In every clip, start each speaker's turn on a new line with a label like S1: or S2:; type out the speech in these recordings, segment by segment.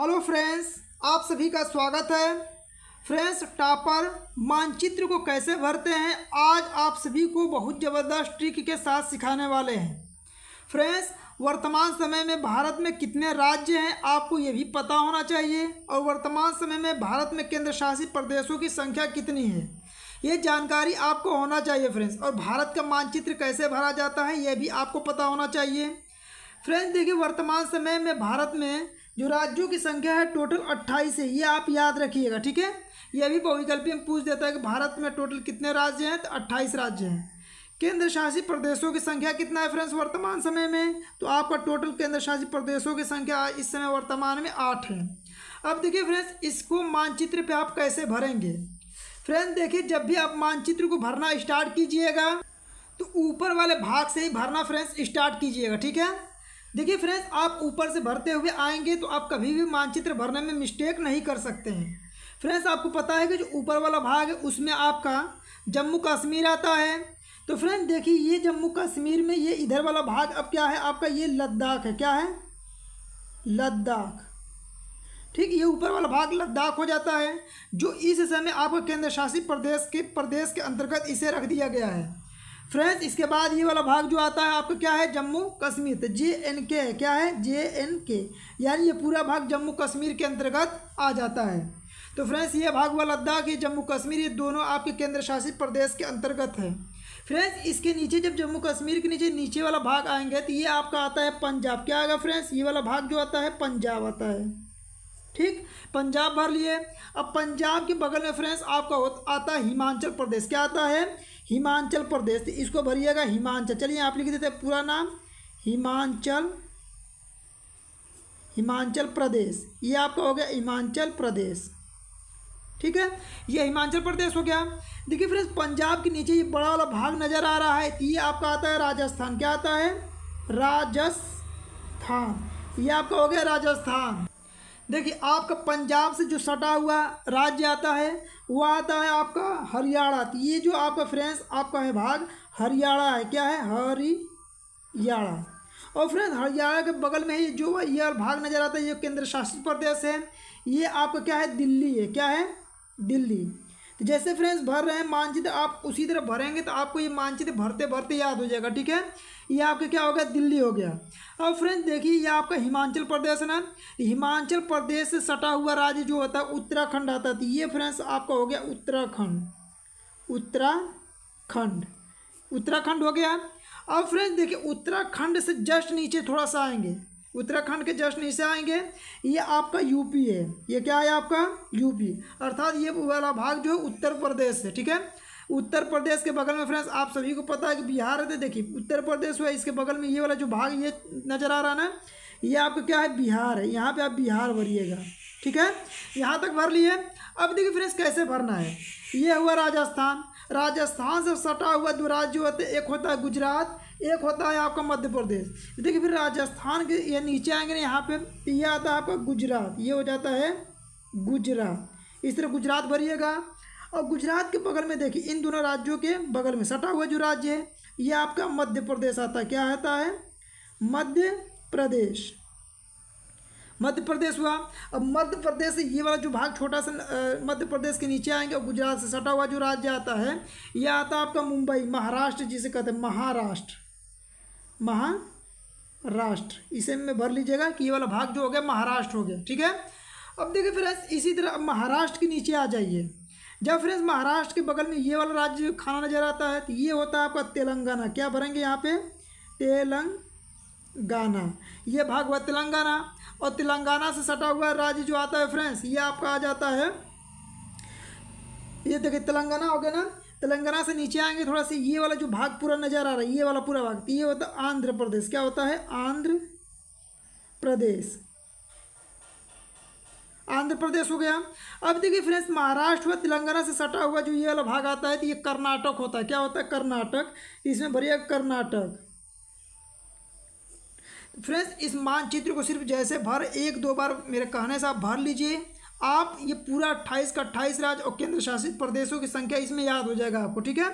S1: hello friends आप सभी का स्वागत है फ्रेंड्स टापर मानचित्र को कैसे भरते हैं आज आप सभी को बहुत ज़बरदस्त ट्रिक के साथ सिखाने वाले हैं फ्रेंड्स वर्तमान समय में भारत में कितने राज्य हैं आपको ये भी पता होना चाहिए और वर्तमान समय में भारत में केंद्र शासित प्रदेशों की संख्या कितनी है ये जानकारी आपको होना चाहिए फ्रेंड्स और भारत का मानचित्र कैसे भरा जाता है ये भी आपको पता होना चाहिए फ्रेंड्स देखिए वर्तमान समय में भारत में जो राज्यों की संख्या है टोटल अट्ठाईस है ये आप याद रखिएगा ठीक है ये भी बहुविकल्पी में पूछ देता है कि भारत में टोटल कितने राज्य हैं तो अट्ठाईस राज्य हैं केंद्र शासित प्रदेशों की संख्या कितना है फ्रेंड्स वर्तमान समय में तो आपका टोटल केंद्र शासित प्रदेशों की संख्या इस समय वर्तमान में आठ है अब देखिए फ्रेंड्स इसको मानचित्र पे आप कैसे भरेंगे फ्रेंड्स देखिए जब भी आप मानचित्र को भरना स्टार्ट कीजिएगा तो ऊपर वाले भाग से ही भरना फ्रेंड्स स्टार्ट कीजिएगा ठीक है देखिए फ्रेंड्स आप ऊपर से भरते हुए आएंगे तो आप कभी भी मानचित्र भरने में मिस्टेक नहीं कर सकते हैं फ्रेंड्स आपको पता है कि जो ऊपर वाला भाग है उसमें आपका जम्मू कश्मीर आता है तो फ्रेंड्स देखिए ये जम्मू कश्मीर में ये इधर वाला भाग अब क्या है आपका ये लद्दाख है क्या है लद्दाख ठीक ये ऊपर वाला भाग लद्दाख हो जाता है जो इस समय आपका केंद्र शासित प्रदेश के प्रदेश के अंतर्गत इसे रख दिया गया है फ्रेंड्स इसके बाद ये वाला भाग जो आता है आपका क्या है जम्मू कश्मीर तो जे एन के क्या है जे एन के यानी ये पूरा भाग जम्मू कश्मीर के अंतर्गत आ जाता है तो फ्रेंड्स ये भाग व लद्दाख ये जम्मू कश्मीर ये दोनों आपके केंद्र शासित प्रदेश के अंतर्गत है फ्रेंड्स इसके नीचे जब जम्मू कश्मीर के नीचे नीचे वाला भाग आएंगे तो ये आपका आता है पंजाब क्या आएगा फ्रेंड्स ये वाला भाग जो आता है पंजाब आता है ठीक पंजाब भर लिए अब पंजाब के बगल में फ्रेंड्स आपका आता है हिमाचल प्रदेश क्या आता है हिमाचल प्रदेश तो इसको भरिएगा हिमाचल चलिए आप लिख देते पूरा नाम हिमाचल हिमाचल प्रदेश ये आपका हो गया हिमाचल प्रदेश ठीक है ये हिमाचल प्रदेश हो गया देखिए फ्रेंड्स पंजाब के नीचे ये बड़ा वाला भाग नज़र आ रहा है तो ये आपका आता है राजस्थान क्या आता है राजस्थान ये आपका हो गया राजस्थान देखिए आपका पंजाब से जो सटा हुआ राज्य आता है वो आता है आपका हरियाणा ये जो आपका फ्रेंड्स आपका है भाग हरियाणा है क्या है हरियाणा और फ्रेंड्स हरियाणा के बगल में ही जो यह भाग नज़र आता है ये केंद्र शासित प्रदेश है ये आपका क्या है दिल्ली है क्या है दिल्ली तो जैसे फ्रेंड्स भर रहे हैं मानचित्र आप उसी तरह भरेंगे तो आपको ये मानचित्र भरते भरते याद हो जाएगा ठीक है ये आपका क्या हो गया दिल्ली हो गया अब फ्रेंड्स देखिए ये आपका हिमाचल प्रदेश है ना हिमाचल प्रदेश से सटा हुआ राज्य जो होता है उत्तराखंड आता था तो ये फ्रेंड्स आपका हो गया उत्तराखंड उत्तराखंड उत्तराखंड हो गया अब फ्रेंड्स देखिए उत्तराखंड से जस्ट नीचे थोड़ा सा आएंगे उत्तराखंड के जस्ट नीचे आएंगे ये आपका यूपी है ये क्या है आपका यूपी अर्थात ये वाला भाग जो है उत्तर प्रदेश है ठीक है उत्तर प्रदेश के बगल में फ्रेंड्स आप सभी को पता है कि बिहार है देखिए उत्तर प्रदेश हुआ इसके बगल में ये वाला जो भाग ये नज़र आ रहा ना ये आपका क्या है बिहार है यहाँ पर आप बिहार भरिएगा ठीक है यहाँ तक भर लिए अब देखिए फ्रेंड्स कैसे भरना है ये हुआ राजस्थान राजस्थान से सटा हुआ दो राज्य होते एक होता है गुजरात एक होता है आपका मध्य प्रदेश देखिए फिर राजस्थान के ये नीचे आएंगे ना यहाँ पे ये आता है आपका गुजरात ये हो जाता है गुजरात इस तरह गुजरात भरिएगा और गुजरात के बगल में देखिए इन दोनों राज्यों के बगल में सटा हुआ जो राज्य है ये आपका मध्य प्रदेश आता है क्या आता है मध्य प्रदेश मध्य प्रदेश हुआ अब मध्य प्रदेश से ये वाला जो भाग छोटा सा मध्य प्रदेश के नीचे आएंगे और गुजरात से सटा हुआ जो राज्य आता है यह आता है आपका मुंबई महाराष्ट्र जिसे कहते हैं महाराष्ट्र महाराष्ट्र इसे में भर लीजिएगा कि ये वाला भाग जो हो गया महाराष्ट्र हो गया ठीक है अब देखिए फिर इसी तरह अब महाराष्ट्र के नीचे आ जाइए जब फ्रेंड्स महाराष्ट्र के बगल में ये वाला राज्य खाना नज़र आता है तो ये होता है आपका तेलंगाना क्या भरेंगे यहाँ पे तेलंगाना ये भाग हुआ तेलंगाना और तेलंगाना से सटा हुआ राज्य जो आता है फ्रेंड्स ये आपका आ जाता है ये देखिए तेलंगाना हो गया ना तेलंगाना से नीचे आएंगे थोड़ा सा ये वाला जो भाग पूरा नज़र आ रहा है ये वाला पूरा भाग तो ये होता है आंध्र प्रदेश क्या होता है आंध्र प्रदेश आंध्र प्रदेश हो गया अब देखिए फ्रेंड्स महाराष्ट्र व तेलंगाना से सटा हुआ जो ये वाला भाग आता है तो ये कर्नाटक होता है क्या होता है कर्नाटक इसमें भरिया कर्नाटक तो फ्रेंड्स इस मानचित्र को सिर्फ जैसे भर एक दो बार मेरे कहने से आप भर लीजिए आप ये पूरा अट्ठाईस का अट्ठाईस राज्य और केंद्र शासित प्रदेशों की संख्या इसमें याद हो जाएगा आपको ठीक है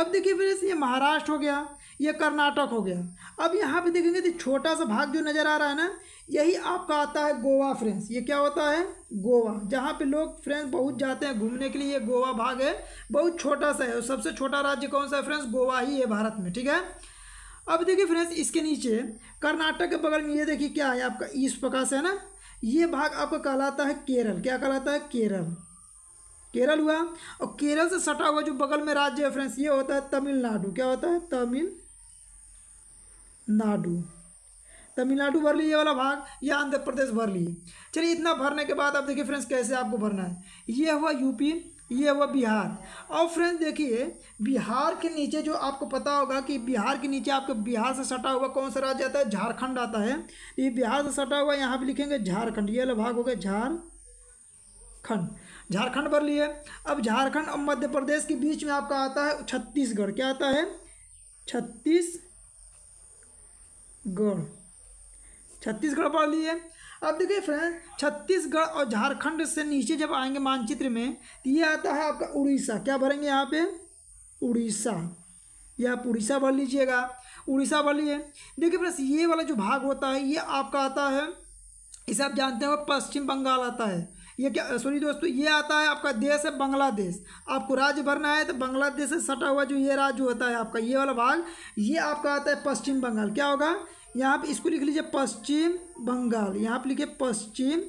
S1: अब देखिए फ्रेंड्स ये महाराष्ट्र हो गया ये कर्नाटक हो गया अब यहाँ पे देखेंगे तो छोटा सा भाग जो नज़र आ रहा है ना यही आपका आता है गोवा फ्रेंड्स ये क्या होता है गोवा जहाँ पे लोग फ्रेंड्स बहुत जाते हैं घूमने के लिए ये गोवा भाग है बहुत छोटा सा है और सबसे छोटा राज्य कौन सा है फ्रेंड्स गोवा ही है भारत में ठीक है अब देखिए फ्रेंड्स इसके नीचे कर्नाटक के बगल में ये देखिए क्या है आपका ईस्ट प्रकाश है ना ये भाग आपका कहलाता है केरल क्या कहलाता है केरल केरल हुआ और केरल से सटा हुआ जो बगल में राज्य है फ्रेंड्स ये होता है तमिलनाडु क्या होता है तमिल नाडू तमिलनाडु भर ली ये वाला भाग या आंध्र प्रदेश भर ली चलिए इतना भरने के बाद आप देखिए फ्रेंड्स कैसे आपको भरना है ये हुआ यूपी ये हुआ बिहार और फ्रेंड्स देखिए बिहार के नीचे जो आपको पता होगा कि बिहार के नीचे आपको बिहार से सटा हुआ कौन सा राज्य आता है झारखंड आता है ये बिहार से सटा हुआ यहाँ पर लिखेंगे झारखंड ये वाला भाग हो गया झारखंड झारखंड भर लिए अब झारखंड और मध्य प्रदेश के बीच में आपका आता है छत्तीसगढ़ क्या आता है छत्तीस गढ़ छत्तीसगढ़ पढ़ लिए अब देखिए फ्रेंड छत्तीसगढ़ और झारखंड से नीचे जब आएंगे मानचित्र में तो ये आता है आपका उड़ीसा क्या भरेंगे यहाँ पे उड़ीसा ये आप उड़ीसा भर लीजिएगा उड़ीसा भर लीजिए देखिए फ्रेंड्स ये वाला जो भाग होता है ये आपका आता है इसे आप जानते हो पश्चिम बंगाल आता है ये क्या सॉरी दोस्तों ये आता है आपका देश है बांग्लादेश आपको राज्य भरना है तो बांग्लादेश से सटा हुआ जो ये राज्य होता है आपका ये वाला भाग ये आपका आता है पश्चिम बंगाल क्या होगा यहाँ पे इसको लिख लीजिए पश्चिम बंगाल यहाँ पे लिखिए पश्चिम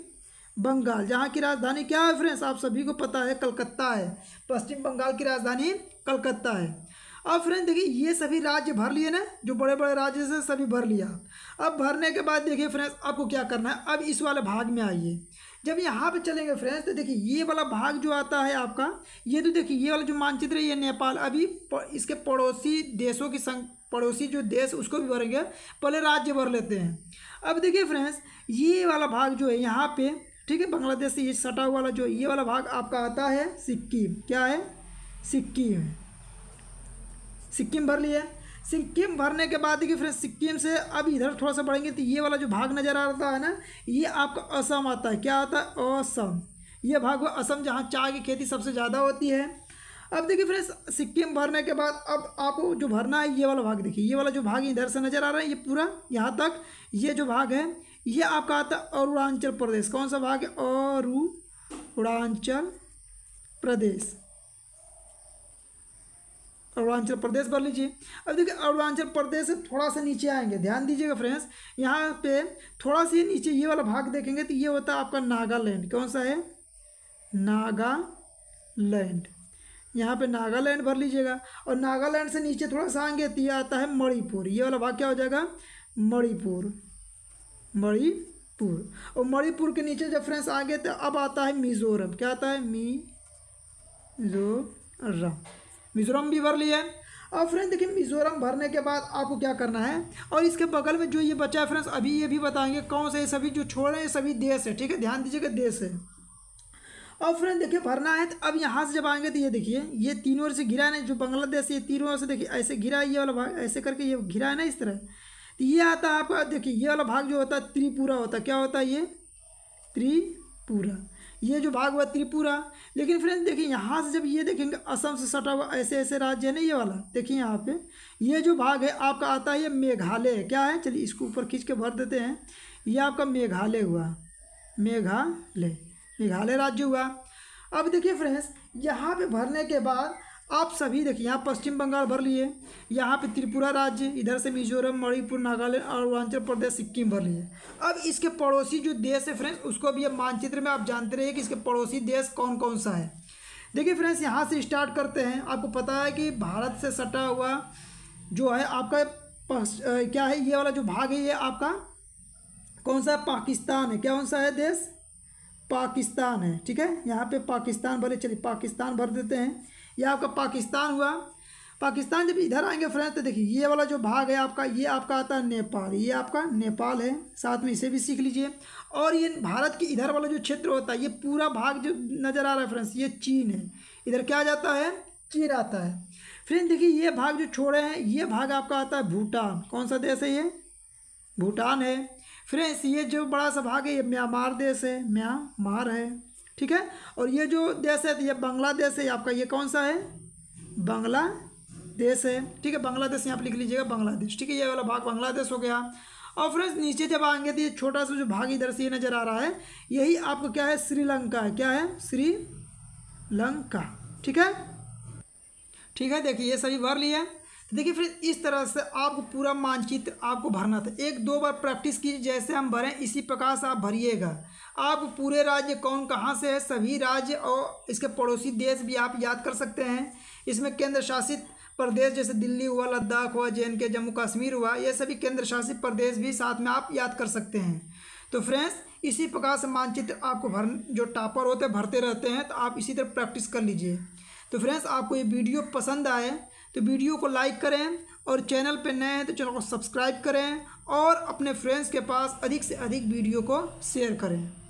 S1: बंगाल जहाँ की राजधानी क्या है फ्रेंड्स आप सभी को पता है कलकत्ता है पश्चिम बंगाल की राजधानी कलकत्ता है अब फ्रेंड देखिए ये सभी राज्य भर लिए ना जो बड़े बड़े राज्य से सभी भर लिया अब भरने के बाद देखिए फ्रेंड्स आपको क्या करना है अब इस वाले भाग में आइए जब यहाँ पे चलेंगे फ्रेंड्स तो देखिए ये वाला भाग जो आता है आपका ये तो देखिए ये वाला जो मानचित्र है ये नेपाल अभी इसके पड़ोसी देशों की संग पड़ोसी जो देश उसको भी भरेंगे पहले राज्य भर लेते हैं अब देखिए फ्रेंड्स ये वाला भाग जो है यहाँ पे ठीक है बांग्लादेश से ये सटा वाला जो ये वाला भाग आपका आता है सिक्किम क्या है सिक्किम सिक्किम भर लिया सिक्किम भरने के बाद देखिए फ्रेंड्स सिक्किम से अब इधर थोड़ा सा बढ़ेंगे तो ये वाला जो भाग नज़र आ रहा है ना ये आपका असम आता है क्या आता है असम ये भाग असम जहाँ चाय की खेती सबसे ज़्यादा होती है अब देखिए फ्रेंड्स सिक्किम भरने के बाद अब आपको जो भरना है ये वाला भाग देखिए ये वाला जो भाग इधर से नज़र आ रहा है ये पूरा यहाँ तक ये जो भाग है ये आपका आता है अरुणाचल प्रदेश कौन सा भाग है अरुणाचल प्रदेश अरुणाचल प्रदेश भर लीजिए अब देखिए अरुणाचल प्रदेश से थोड़ा सा नीचे आएंगे ध्यान दीजिएगा फ्रेंड्स यहाँ पे थोड़ा सा नीचे ये वाला भाग देखेंगे तो ये होता है आपका नागालैंड कौन सा है नागालैंड यहाँ पे नागालैंड भर लीजिएगा और नागालैंड से नीचे थोड़ा सा आएंगे तो ये आता है मणिपुर ये वाला भाग क्या हो जाएगा मणिपुर मणिपुर और मणिपुर के नीचे जब फ्रेंड्स आगे तो अब आता है मिजोरम क्या आता है मिजोरम मिज़ोरम भी भर लिए अब फ्रेंड्स देखिए मिज़ोरम भरने के बाद आपको क्या करना है और इसके बगल में जो ये बचा है फ्रेंड्स अभी ये भी बताएंगे कौन से सभी जो छोड़ रहे हैं सभी देश है ठीक है ध्यान दीजिएगा देश है और फ्रेंड देखिए भरना है तो अब यहाँ से जब आएंगे तो ये देखिए ये तीनों ओर से घिरा है ना जो बांग्लादेश ये तीनों ओर से देखिए ऐसे घिरा ये वाला भाग ऐसे करके ये घिरा है ना इस तरह तो ये आता है आपका देखिए ये वाला भाग जो होता है त्रिपुरा होता है क्या होता है ये त्रिपुरा ये जो भाग हुआ त्रिपुरा लेकिन फ्रेंड्स देखिए यहाँ से जब ये देखेंगे असम से सटा हुआ ऐसे ऐसे राज्य है ना ये वाला देखिए यहाँ पे ये जो भाग है आपका आता है ये मेघालय क्या है चलिए इसको ऊपर खींच के भर देते हैं ये आपका मेघालय हुआ मेघालय मेघालय राज्य हुआ अब देखिए फ्रेंड्स यहाँ पे भरने के बाद आप सभी देखिए यहाँ पश्चिम बंगाल भर लिए यहाँ पे त्रिपुरा राज्य इधर से मिजोरम मणिपुर नागालैंड और अरुणाचल प्रदेश सिक्किम भर लिए अब इसके पड़ोसी जो देश है फ्रेंड्स उसको अभी मानचित्र में आप जानते रहिए कि इसके पड़ोसी देश कौन कौन सा है देखिए फ्रेंड्स यहाँ से स्टार्ट करते हैं आपको पता है कि भारत से सटा हुआ जो है आपका क्या है ये वाला जो भाग है ये आपका कौन सा पाकिस्तान है क्या कौन सा है देश पाकिस्तान है ठीक है यहाँ पे पाकिस्तान भले चलिए पाकिस्तान भर देते हैं ये आपका पाकिस्तान हुआ पाकिस्तान जब इधर आएंगे फ्रेंड्स तो देखिए ये वाला जो भाग है आपका ये आपका आता है नेपाल ये आपका नेपाल है साथ में इसे भी सीख लीजिए और ये भारत के इधर वाला जो क्षेत्र होता है ये पूरा भाग जो नज़र आ रहा है फ्रेंड्स ये चीन है इधर क्या जाता है चीन आता है फ्रेंड देखिए ये भाग जो छोड़े हैं ये भाग आपका आता है भूटान कौन सा देश है ये भूटान है फ्रेंड्स ये जो बड़ा सा भाग है ये म्यांमार देश है म्यांमार है ठीक है और ये जो देश है तो ये बांग्लादेश है आपका ये कौन सा है बांग्लादेश है ठीक है बांग्लादेश यहाँ पर लिख लीजिएगा बांग्लादेश ठीक है ये वाला भाग बांग्लादेश हो गया और फ्रेंड्स नीचे जब आएंगे तो ये छोटा सा जो भाग इधर से नज़र आ रहा है यही आपको क्या है श्रीलंका है क्या है श्रीलंका ठीक है ठीक है देखिए ये सभी भर लिया देखिए फ्रेंड इस तरह से आपको पूरा मानचित्र आपको भरना था एक दो बार प्रैक्टिस कीजिए जैसे हम भरें इसी प्रकार से आप भरिएगा आप पूरे राज्य कौन कहाँ से है सभी राज्य और इसके पड़ोसी देश भी आप याद कर सकते हैं इसमें केंद्र शासित प्रदेश जैसे दिल्ली हुआ लद्दाख हुआ जे के जम्मू कश्मीर हुआ ये सभी केंद्र शासित प्रदेश भी साथ में आप याद कर सकते हैं तो फ्रेंड्स इसी प्रकार से मानचित्र आपको भर जो टॉपर होते हैं भरते रहते हैं तो आप इसी तरह प्रैक्टिस कर लीजिए तो फ्रेंड्स आपको ये वीडियो पसंद आए तो वीडियो को लाइक करें और चैनल पर नए हैं तो चैनल को सब्सक्राइब करें और अपने फ्रेंड्स के पास अधिक से अधिक वीडियो को शेयर करें